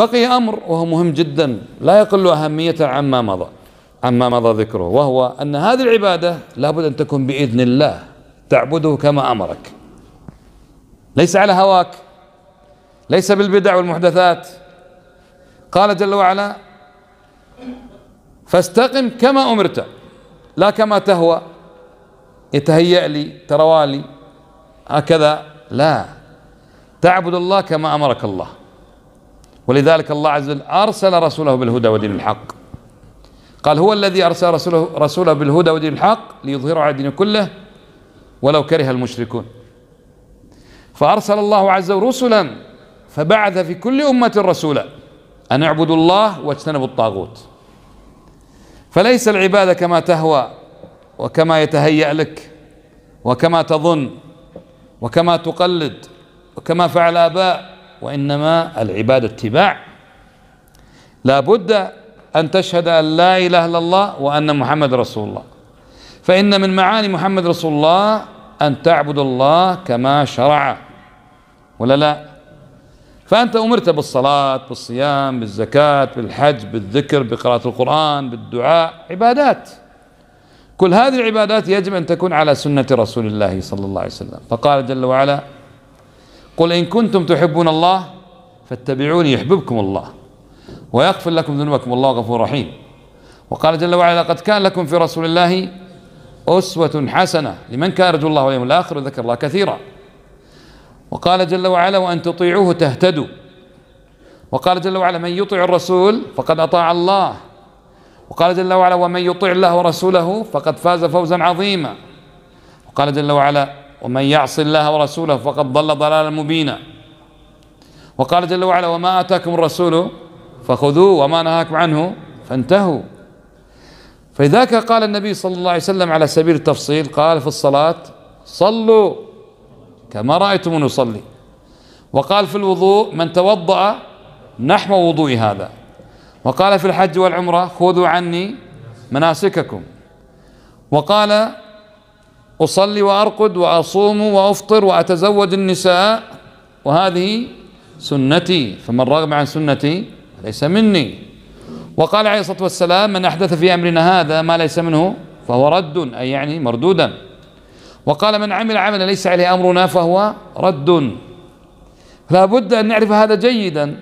بقي أمر وهو مهم جدا لا يقل أهمية عما مضى عما مضى ذكره وهو أن هذه العبادة لابد أن تكون بإذن الله تعبده كما أمرك ليس على هواك ليس بالبدع والمحدثات قال جل وعلا فاستقم كما أمرت لا كما تهوى يتهيأ لي تروالي هكذا لا تعبد الله كما أمرك الله ولذلك الله عز وجل أرسل رسوله بالهدى ودين الحق قال هو الذي أرسل رسوله, رسوله بالهدى ودين الحق ليظهره على الدين كله ولو كره المشركون فأرسل الله عز وجل رسلا فبعث في كل أمة رسولا أن اعبدوا الله واجتنبوا الطاغوت فليس العبادة كما تهوى وكما يتهيأ لك وكما تظن وكما تقلد وكما فعل آباء وإنما العبادة اتباع لا بد أن تشهد أن لا إله إلا الله وأن محمد رسول الله فإن من معاني محمد رسول الله أن تعبد الله كما شرع ولا لا فأنت أمرت بالصلاة بالصيام بالزكاة بالحج بالذكر بقراءة القرآن بالدعاء عبادات كل هذه العبادات يجب أن تكون على سنة رسول الله صلى الله عليه وسلم فقال جل وعلا قل إن كنتم تحبون الله فاتبعوني يحببكم الله ويغفر لكم ذنوبكم الله غفور رحيم وقال جل وعلا لقد كان لكم في رسول الله أسوة حسنة لمن كان يرجو الله واليوم الآخر وذكر الله كثيرا وقال جل وعلا وأن تطيعوه تهتدوا وقال جل وعلا من يطع الرسول فقد أطاع الله وقال جل وعلا ومن يطع الله ورسوله فقد فاز فوزا عظيما وقال جل وعلا ومن يعص الله ورسوله فقد ضل ضلالا مبينا وقال جل وعلا وما آتاكم الرسول فخذوه وما نهاكم عنه فانتهوا فلذلك قال النبي صلى الله عليه وسلم على سبيل التفصيل قال في الصلاة صلوا كما رأيتم نصلي وقال في الوضوء من توضأ نحو وضوء هذا وقال في الحج والعمرة خذوا عني مناسككم وقال أصلي وأرقد وأصوم وأفطر وأتزوج النساء وهذه سنتي فمن رغب عن سنتي ليس مني وقال عليه الصلاة والسلام من أحدث في أمرنا هذا ما ليس منه فهو رد أي يعني مردودا وقال من عمل عملا ليس عليه أمرنا فهو رد لا بد أن نعرف هذا جيدا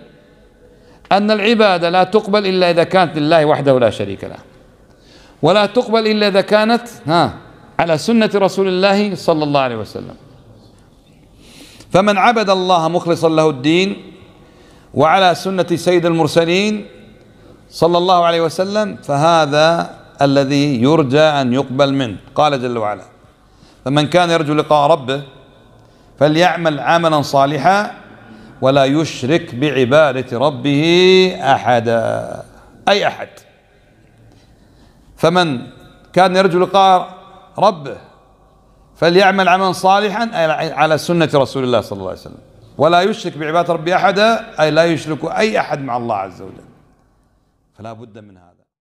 أن العبادة لا تقبل إلا إذا كانت لله وحده لا شريك له ولا تقبل إلا إذا كانت ها على سنة رسول الله صلى الله عليه وسلم فمن عبد الله مخلصا له الدين وعلى سنة سيد المرسلين صلى الله عليه وسلم فهذا الذي يرجى أن يقبل منه قال جل وعلا فمن كان يرجو لقاء ربه فليعمل عملا صالحا ولا يشرك بعبادة ربه أحدا أي أحد فمن كان يرجو لقاء ربه فليعمل عملا صالحا أي على سنة رسول الله صلى الله عليه وسلم ولا يشرك بعبادة ربه أحدا أي لا يشرك أي أحد مع الله عز وجل فلا بد من هذا